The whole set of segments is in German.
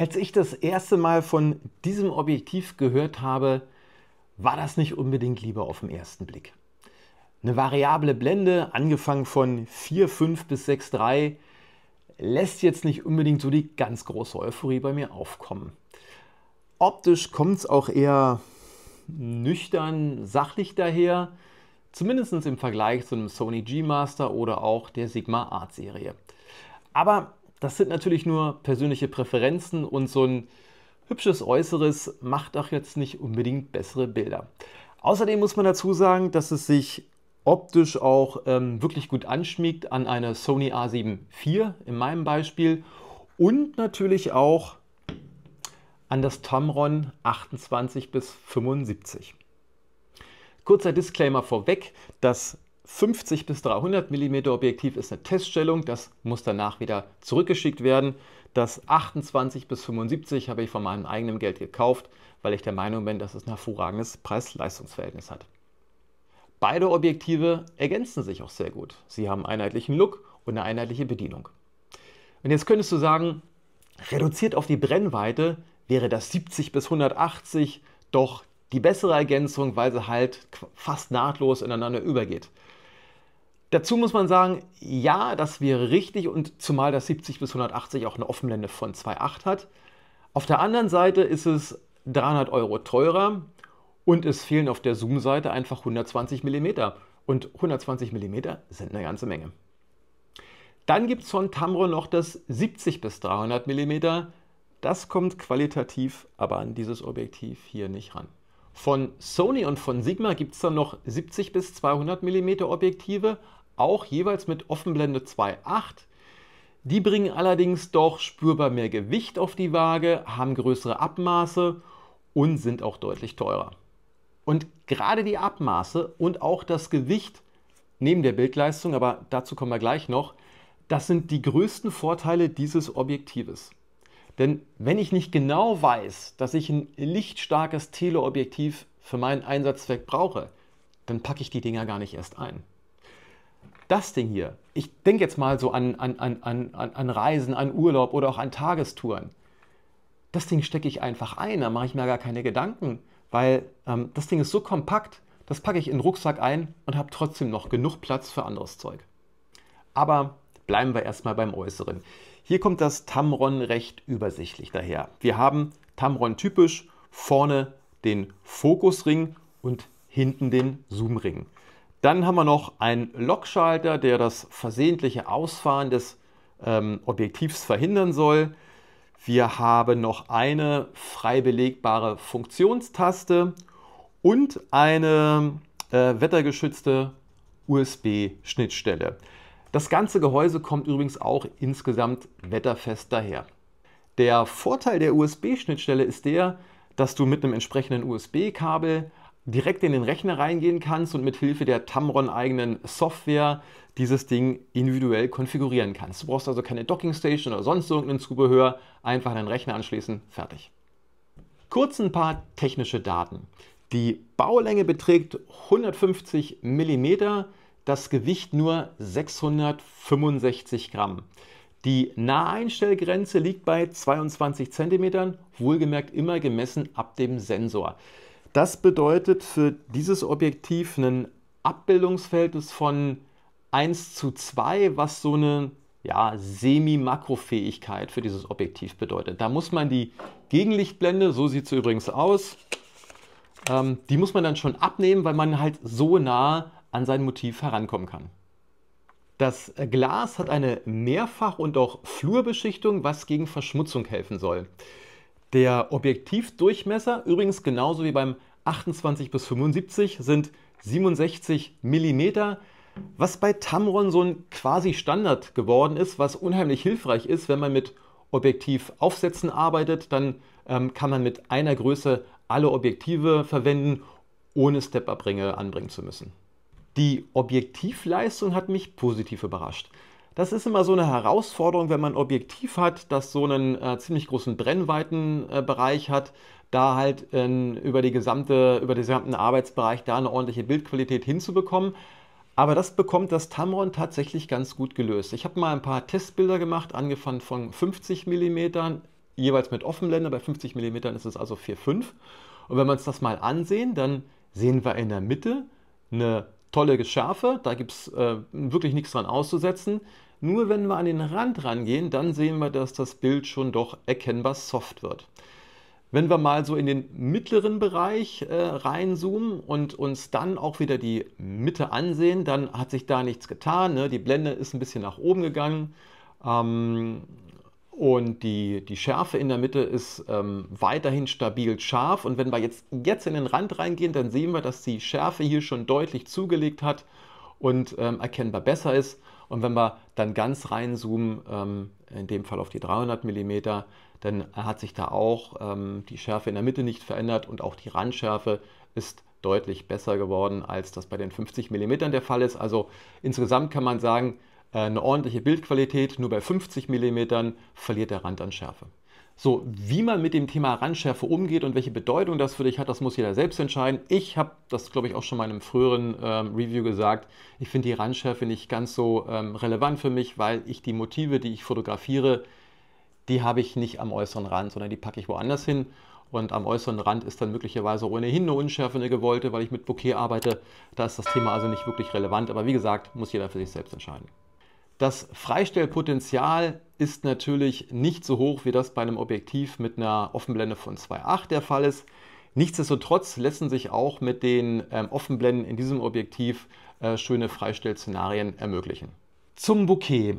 Als ich das erste Mal von diesem Objektiv gehört habe, war das nicht unbedingt lieber auf den ersten Blick. Eine variable Blende, angefangen von 4,5 bis 6,3, lässt jetzt nicht unbedingt so die ganz große Euphorie bei mir aufkommen. Optisch kommt es auch eher nüchtern, sachlich daher, zumindest im Vergleich zu einem Sony G Master oder auch der Sigma Art Serie. Aber das sind natürlich nur persönliche Präferenzen und so ein hübsches Äußeres macht auch jetzt nicht unbedingt bessere Bilder. Außerdem muss man dazu sagen, dass es sich optisch auch ähm, wirklich gut anschmiegt an eine Sony A7 IV in meinem Beispiel und natürlich auch an das Tamron 28 bis 75. Kurzer Disclaimer vorweg, das 50 bis 300 mm Objektiv ist eine Teststellung, das muss danach wieder zurückgeschickt werden. Das 28 bis 75 habe ich von meinem eigenen Geld gekauft, weil ich der Meinung bin, dass es ein hervorragendes Preis-Leistungs-Verhältnis hat. Beide Objektive ergänzen sich auch sehr gut. Sie haben einen einheitlichen Look und eine einheitliche Bedienung. Und jetzt könntest du sagen, reduziert auf die Brennweite wäre das 70 bis 180 doch die bessere Ergänzung, weil sie halt fast nahtlos ineinander übergeht. Dazu muss man sagen, ja, das wäre richtig und zumal das 70 bis 180 auch eine Offenblende von 2.8 hat. Auf der anderen Seite ist es 300 Euro teurer und es fehlen auf der Zoom-Seite einfach 120 mm. Und 120 mm sind eine ganze Menge. Dann gibt es von Tamron noch das 70 bis 300 mm. Das kommt qualitativ aber an dieses Objektiv hier nicht ran. Von Sony und von Sigma gibt es dann noch 70 bis 200 mm Objektive, auch jeweils mit Offenblende 2.8. Die bringen allerdings doch spürbar mehr Gewicht auf die Waage, haben größere Abmaße und sind auch deutlich teurer. Und gerade die Abmaße und auch das Gewicht neben der Bildleistung, aber dazu kommen wir gleich noch, das sind die größten Vorteile dieses Objektives. Denn wenn ich nicht genau weiß, dass ich ein lichtstarkes Teleobjektiv für meinen Einsatzzweck brauche, dann packe ich die Dinger gar nicht erst ein. Das Ding hier, ich denke jetzt mal so an, an, an, an, an Reisen, an Urlaub oder auch an Tagestouren. Das Ding stecke ich einfach ein, da mache ich mir gar keine Gedanken, weil ähm, das Ding ist so kompakt, das packe ich in den Rucksack ein und habe trotzdem noch genug Platz für anderes Zeug. Aber bleiben wir erstmal beim Äußeren. Hier kommt das Tamron recht übersichtlich daher. Wir haben Tamron typisch vorne den Fokusring und hinten den Zoomring. Dann haben wir noch einen Lockschalter, der das versehentliche Ausfahren des ähm, Objektivs verhindern soll. Wir haben noch eine frei belegbare Funktionstaste und eine äh, wettergeschützte USB-Schnittstelle. Das ganze Gehäuse kommt übrigens auch insgesamt wetterfest daher. Der Vorteil der USB-Schnittstelle ist der, dass du mit einem entsprechenden USB-Kabel direkt in den Rechner reingehen kannst und mit Hilfe der Tamron eigenen Software dieses Ding individuell konfigurieren kannst. Du brauchst also keine Dockingstation oder sonst irgendein Zubehör, einfach an den Rechner anschließen, fertig. Kurz ein paar technische Daten. Die Baulänge beträgt 150 mm, das Gewicht nur 665 Gramm. Die Naheinstellgrenze liegt bei 22 cm, wohlgemerkt immer gemessen ab dem Sensor. Das bedeutet für dieses Objektiv ein Abbildungsverhältnis von 1 zu 2, was so eine ja, Semi-Makrofähigkeit für dieses Objektiv bedeutet. Da muss man die Gegenlichtblende, so sieht sie übrigens aus, ähm, die muss man dann schon abnehmen, weil man halt so nah an sein Motiv herankommen kann. Das Glas hat eine Mehrfach- und auch Flurbeschichtung, was gegen Verschmutzung helfen soll. Der Objektivdurchmesser, übrigens genauso wie beim 28 bis 75 sind 67 mm, was bei Tamron so ein quasi Standard geworden ist, was unheimlich hilfreich ist, wenn man mit Objektivaufsätzen arbeitet, dann ähm, kann man mit einer Größe alle Objektive verwenden, ohne Step-Up-Ringe anbringen zu müssen. Die Objektivleistung hat mich positiv überrascht. Das ist immer so eine Herausforderung, wenn man ein Objektiv hat, das so einen äh, ziemlich großen Brennweitenbereich äh, hat, da halt ähm, über, die gesamte, über den gesamten Arbeitsbereich da eine ordentliche Bildqualität hinzubekommen. Aber das bekommt das Tamron tatsächlich ganz gut gelöst. Ich habe mal ein paar Testbilder gemacht, angefangen von 50 mm, jeweils mit Offenblende. Bei 50 mm ist es also 4,5. Und wenn wir uns das mal ansehen, dann sehen wir in der Mitte eine tolle Schärfe. Da gibt es äh, wirklich nichts dran auszusetzen. Nur wenn wir an den Rand rangehen, dann sehen wir, dass das Bild schon doch erkennbar soft wird. Wenn wir mal so in den mittleren Bereich äh, reinzoomen und uns dann auch wieder die Mitte ansehen, dann hat sich da nichts getan. Ne? Die Blende ist ein bisschen nach oben gegangen ähm, und die, die Schärfe in der Mitte ist ähm, weiterhin stabil scharf. Und wenn wir jetzt, jetzt in den Rand reingehen, dann sehen wir, dass die Schärfe hier schon deutlich zugelegt hat und ähm, erkennbar besser ist. Und wenn wir dann ganz reinzoomen, ähm, in dem Fall auf die 300 mm, dann hat sich da auch ähm, die Schärfe in der Mitte nicht verändert und auch die Randschärfe ist deutlich besser geworden, als das bei den 50 mm der Fall ist. Also insgesamt kann man sagen, äh, eine ordentliche Bildqualität, nur bei 50 mm verliert der Rand an Schärfe. So, wie man mit dem Thema Randschärfe umgeht und welche Bedeutung das für dich hat, das muss jeder selbst entscheiden. Ich habe das, glaube ich, auch schon mal in einem früheren ähm, Review gesagt. Ich finde die Randschärfe nicht ganz so ähm, relevant für mich, weil ich die Motive, die ich fotografiere, die habe ich nicht am äußeren Rand, sondern die packe ich woanders hin. Und am äußeren Rand ist dann möglicherweise ohnehin eine Unschärfe, eine gewollte, weil ich mit Bouquet arbeite. Da ist das Thema also nicht wirklich relevant. Aber wie gesagt, muss jeder für sich selbst entscheiden. Das Freistellpotenzial ist natürlich nicht so hoch, wie das bei einem Objektiv mit einer Offenblende von 2.8 der Fall ist. Nichtsdestotrotz lassen sich auch mit den ähm, Offenblenden in diesem Objektiv äh, schöne Freistellszenarien ermöglichen. Zum Bouquet.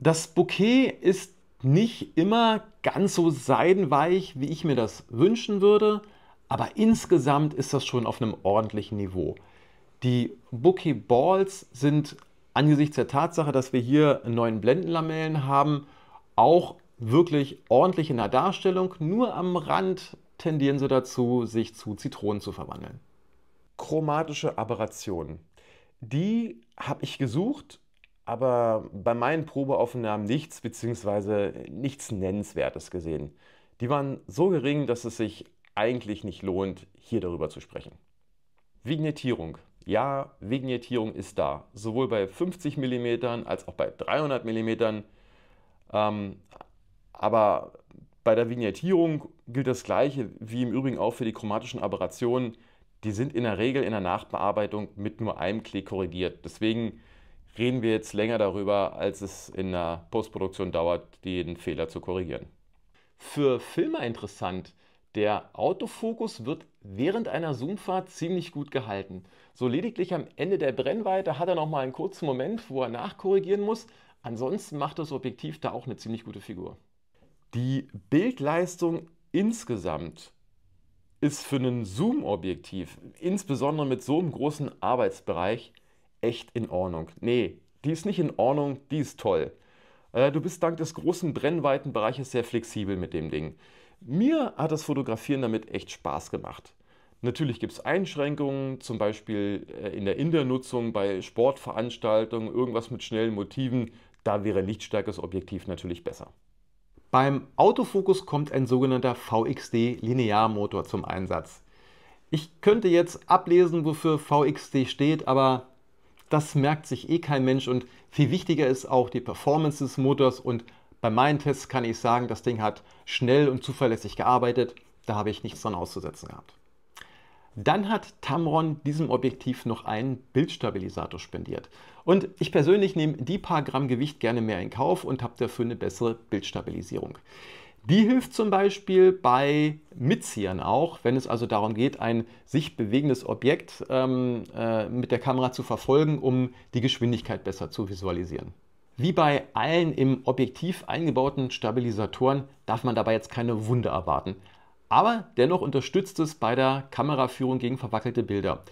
Das Bouquet ist nicht immer ganz so seidenweich, wie ich mir das wünschen würde, aber insgesamt ist das schon auf einem ordentlichen Niveau. Die Bouquet Balls sind angesichts der Tatsache, dass wir hier neuen Blendenlamellen haben, auch wirklich ordentlich in der Darstellung. Nur am Rand tendieren sie dazu, sich zu Zitronen zu verwandeln. Chromatische Aberrationen. Die habe ich gesucht, aber bei meinen Probeaufnahmen nichts bzw. nichts Nennenswertes gesehen. Die waren so gering, dass es sich eigentlich nicht lohnt, hier darüber zu sprechen. Vignettierung. Ja, Vignettierung ist da, sowohl bei 50 mm als auch bei 300 mm. Ähm, aber bei der Vignettierung gilt das Gleiche wie im Übrigen auch für die chromatischen Aberrationen. Die sind in der Regel in der Nachbearbeitung mit nur einem Klick korrigiert. Deswegen reden wir jetzt länger darüber, als es in der Postproduktion dauert, den Fehler zu korrigieren. Für Filme interessant der Autofokus wird während einer Zoomfahrt ziemlich gut gehalten. So lediglich am Ende der Brennweite hat er noch mal einen kurzen Moment, wo er nachkorrigieren muss. Ansonsten macht das Objektiv da auch eine ziemlich gute Figur. Die Bildleistung insgesamt ist für ein Zoom-Objektiv, insbesondere mit so einem großen Arbeitsbereich, echt in Ordnung. Nee, die ist nicht in Ordnung, die ist toll. Äh, du bist dank des großen Brennweitenbereiches sehr flexibel mit dem Ding. Mir hat das Fotografieren damit echt Spaß gemacht. Natürlich gibt es Einschränkungen, zum Beispiel äh, in der Indernutzung, bei Sportveranstaltungen, irgendwas mit schnellen Motiven. Da wäre lichtstärkes Objektiv natürlich besser. Beim Autofokus kommt ein sogenannter VXD-Linearmotor zum Einsatz. Ich könnte jetzt ablesen, wofür VXD steht, aber das merkt sich eh kein Mensch und viel wichtiger ist auch die Performance des Motors und bei meinen Tests kann ich sagen, das Ding hat schnell und zuverlässig gearbeitet. Da habe ich nichts dran auszusetzen gehabt. Dann hat Tamron diesem Objektiv noch einen Bildstabilisator spendiert. Und ich persönlich nehme die paar Gramm Gewicht gerne mehr in Kauf und habe dafür eine bessere Bildstabilisierung. Die hilft zum Beispiel bei Mitziehern auch, wenn es also darum geht, ein sich bewegendes Objekt ähm, äh, mit der Kamera zu verfolgen, um die Geschwindigkeit besser zu visualisieren. Wie bei allen im Objektiv eingebauten Stabilisatoren darf man dabei jetzt keine Wunde erwarten. Aber dennoch unterstützt es bei der Kameraführung gegen verwackelte Bilder.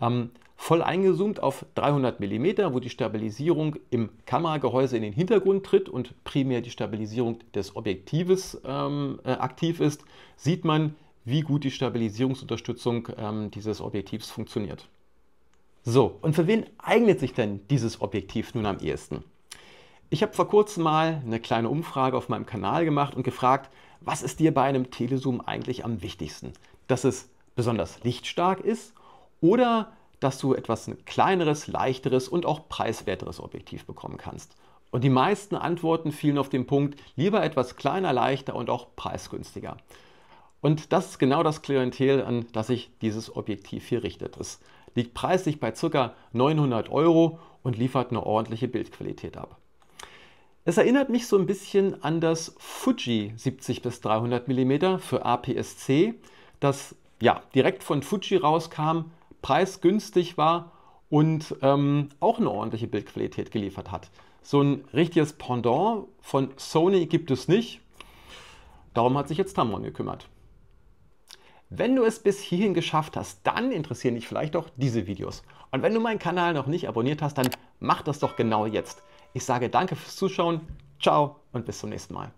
Ähm, voll eingezoomt auf 300 mm, wo die Stabilisierung im Kameragehäuse in den Hintergrund tritt und primär die Stabilisierung des Objektives ähm, äh, aktiv ist, sieht man, wie gut die Stabilisierungsunterstützung ähm, dieses Objektivs funktioniert. So, und für wen eignet sich denn dieses Objektiv nun am ehesten? Ich habe vor kurzem mal eine kleine Umfrage auf meinem Kanal gemacht und gefragt, was ist dir bei einem Telezoom eigentlich am wichtigsten? Dass es besonders lichtstark ist oder dass du etwas kleineres, leichteres und auch preiswerteres Objektiv bekommen kannst. Und die meisten Antworten fielen auf den Punkt, lieber etwas kleiner, leichter und auch preisgünstiger. Und das ist genau das Klientel, an das sich dieses Objektiv hier richtet. Es liegt preislich bei ca. 900 Euro und liefert eine ordentliche Bildqualität ab. Es erinnert mich so ein bisschen an das Fuji 70 bis 300 mm für APS-C, das ja direkt von Fuji rauskam, preisgünstig war und ähm, auch eine ordentliche Bildqualität geliefert hat. So ein richtiges Pendant von Sony gibt es nicht. Darum hat sich jetzt Tamron gekümmert. Wenn du es bis hierhin geschafft hast, dann interessieren dich vielleicht auch diese Videos. Und wenn du meinen Kanal noch nicht abonniert hast, dann mach das doch genau jetzt. Ich sage danke fürs Zuschauen, ciao und bis zum nächsten Mal.